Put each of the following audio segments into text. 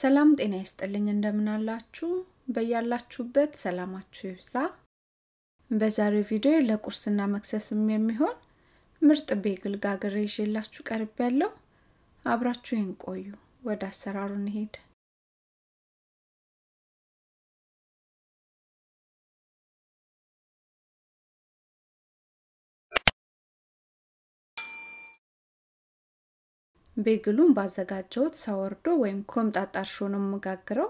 ሰላም ጤና ይስጥልኝ። እንደምናላችሁ በያላችሁበት ሰላማችሁ ይብዛ። በዛሬው ቪዲዮ ለቁርስና መክሰስም የሚሆን ምርጥ ቤግል ጋግሬ ይዤላችሁ ቀርብ ያለው አብራችሁን ቆዩ። ወደ አሰራሩ እንሄድ። ቤግሉን ባዘጋጀሁት ሳወርዶ ወይም ኮምጣጣ እርሾ ነው የምጋግረው።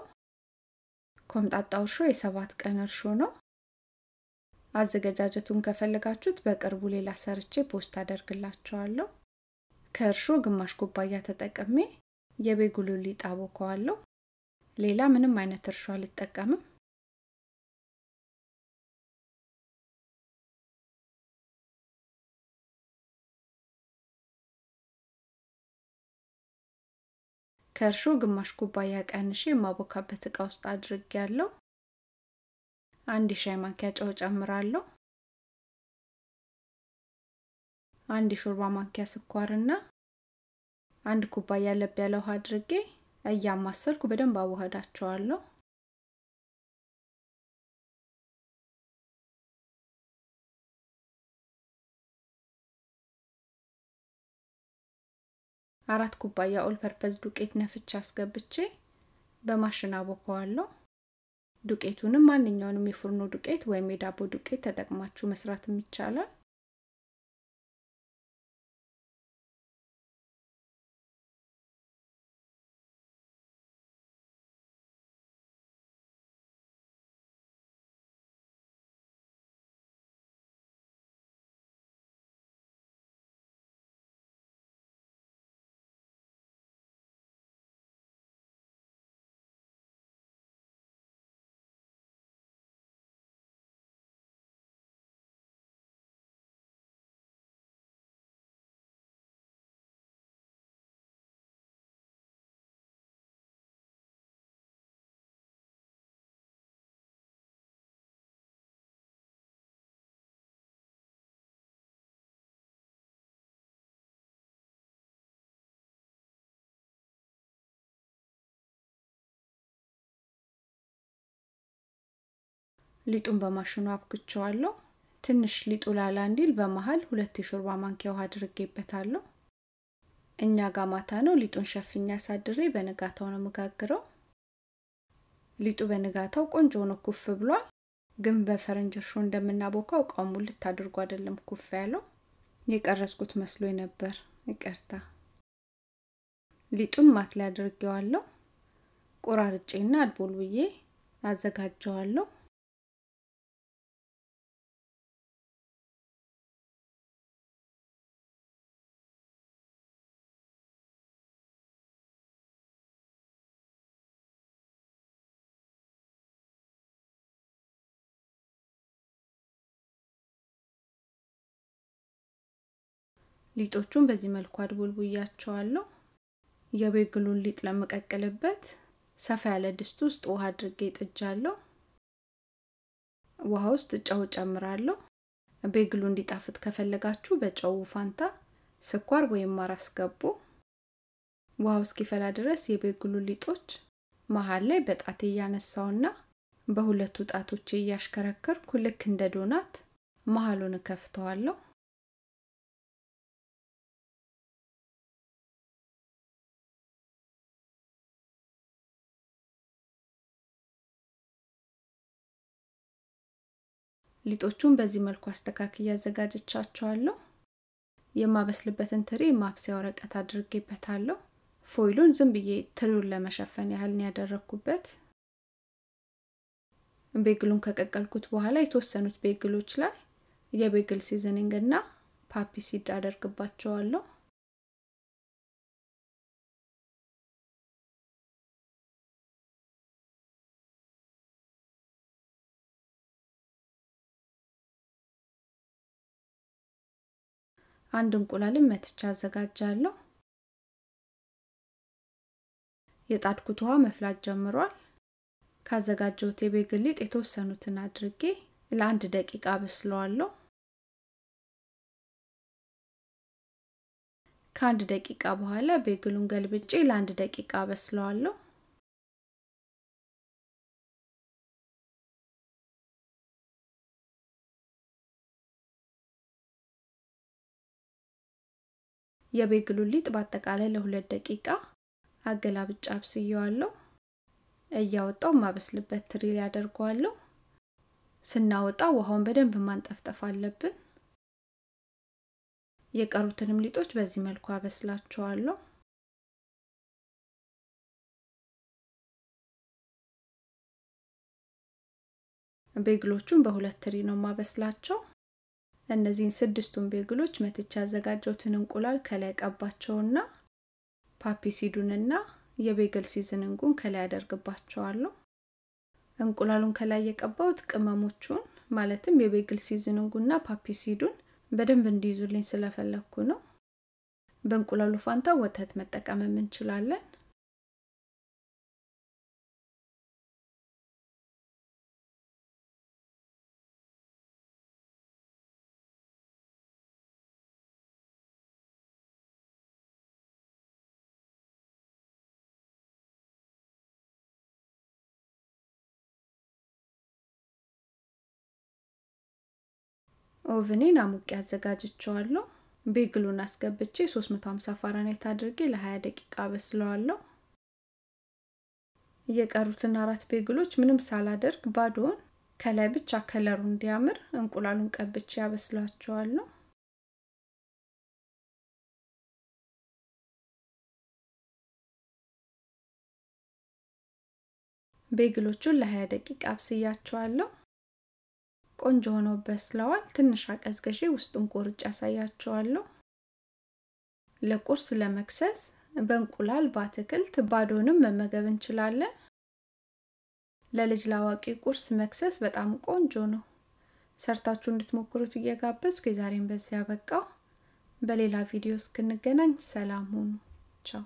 ኮምጣጣ እርሾ የሰባት ቀን እርሾ ነው። አዘገጃጀቱን ከፈለጋችሁት በቅርቡ ሌላ ሰርቼ ፖስት አደርግላችኋለሁ። ከእርሾ ግማሽ ኩባያ ተጠቅሜ የቤጉሉ ሊጥ አቦከዋለሁ። ሌላ ምንም አይነት እርሾ አልጠቀምም። ከእርሾ ግማሽ ኩባያ ቀንሼ የማቦካበት እቃ ውስጥ አድርግ ያለው አንድ የሻይ ማንኪያ ጨው ጨምራለሁ። አንድ የሾርባ ማንኪያ ስኳርና አንድ ኩባያ ለብ ያለ ውሃ አድርጌ እያማሰልኩ በደንብ አዋህዳቸዋለሁ። አራት ኩባያ ኦል ፐርፐዝ ዱቄት ነፍቼ አስገብቼ በማሽን አቦከዋለሁ። ዱቄቱንም ማንኛውንም የፉርኖ ዱቄት ወይም የዳቦ ዱቄት ተጠቅማችሁ መስራትም ይቻላል። ሊጡን በማሽኑ አብክቸዋለሁ። ትንሽ ሊጡ ላላ እንዲል በመሀል ሁለት የሾርባ ማንኪያ ውሃ አድርጌበታለሁ። እኛ ጋ ማታ ነው ሊጡን ሸፍኛ አሳድሬ በንጋታው ነው መጋግረው። ሊጡ በንጋታው ቆንጆ ሆኖ ኩፍ ብሏል። ግን በፈረንጅ እርሾ እንደምናቦካው እቃው ሙልት አድርጎ አይደለም ኩፍ ያለው። የቀረጽኩት መስሎ ነበር፣ ይቅርታ። ሊጡን ማት ላይ አድርጌዋለሁ። ቆራርጬና አድቦል ብዬ አዘጋጀዋለሁ። ሊጦቹን በዚህ መልኩ አድቦልቡያቸዋለሁ። የቤግሉን ሊጥ ለመቀቅልበት ሰፋ ያለ ድስት ውስጥ ውሃ አድርጌ ጥጃለሁ። ውሃ ውስጥ ጨው ጨምራለሁ። ቤግሉ እንዲጣፍጥ ከፈለጋችሁ በጨው ፋንታ ስኳር ወይም ማር አስገቡ። ውሃው እስኪፈላ ድረስ የቤግሉ ሊጦች መሀል ላይ በጣቴ እያነሳውና በሁለቱ ጣቶች እያሽከረከርኩ ልክ እንደ ዶናት መሀሉን እከፍተዋለሁ። ሊጦቹን በዚህ መልኩ አስተካክ እያዘጋጀቻቸዋለሁ። የማበስልበትን ትሪ ማብሰያ ወረቀት አድርጌበታለሁ። ፎይሉን ዝም ብዬ ትሪውን ለመሸፈን ያህልን ያደረግኩበት። ቤግሉን ከቀቀልኩት በኋላ የተወሰኑት ቤግሎች ላይ የቤግል ሲዝኒንግ እና ፓፒ ሲድ አደርግባቸዋለሁ። አንድ እንቁላልም መትቻ አዘጋጃለሁ። የጣድኩት ውሃ መፍላት ጀምሯል። ካዘጋጀሁት የቤት ሊጥ የተወሰኑትን አድርጌ ለአንድ ደቂቃ በስለዋለሁ። ከአንድ ደቂቃ በኋላ ቤግሉን ገልብጬ ለአንድ ደቂቃ በስለዋለሁ። የቤግሉን ሊጥ በአጠቃላይ ለሁለት ደቂቃ አገላብጫ አብስየዋለሁ። እያወጣው የማበስልበት ትሪ ላይ አደርገዋለሁ። ስናወጣ ውሃውን በደንብ ማንጠፍጠፍ አለብን። የቀሩትንም ሊጦች በዚህ መልኩ አበስላቸዋለሁ። ቤግሎቹን በሁለት ትሪ ነው ማበስላቸው። እነዚህን ስድስቱን ቤግሎች መትቻ ያዘጋጀሁትን እንቁላል ከላይ ቀባቸውና ፓፒሲዱንና የቤግል ሲዝንንጉን ከላይ አደርግባቸዋለሁ። እንቁላሉን ከላይ የቀባሁት ቅመሞቹን ማለትም የቤግል ሲዝንንጉና ሲዱን በደንብ እንዲይዙልኝ ስለፈለግኩ ነው። በእንቁላሉ ፋንታ ወተት መጠቀምም እንችላለን። ኦቭኔን አሙቄ አዘጋጅቸዋለሁ ቤግሉን አስገብቼ 350 ፋራናይት አድርጌ ለ20 ደቂቃ በስለዋለሁ የቀሩትን አራት ቤግሎች ምንም ሳላደርግ ባዶን ከላይ ብቻ ከለሩ እንዲያምር እንቁላሉን ቀብቼ ያበስላቸዋለሁ ቤግሎቹን ለ20 ደቂቃ አብስያቸዋለሁ ቆንጆ ሆነው በስለዋል። ትንሽ አቀዝቅዤ ውስጡን ቆርጬ ያሳያቸዋለሁ። ለቁርስ ለመክሰስ በእንቁላል በአትክልት ባዶንም መመገብ እንችላለን። ለልጅ ላዋቂ ቁርስ መክሰስ በጣም ቆንጆ ነው። ሰርታችሁ እንድትሞክሩት እየጋበዝኩ የዛሬን በዚያ ያበቃው። በሌላ ቪዲዮ እስክንገናኝ ሰላም ሁኑ። ቻው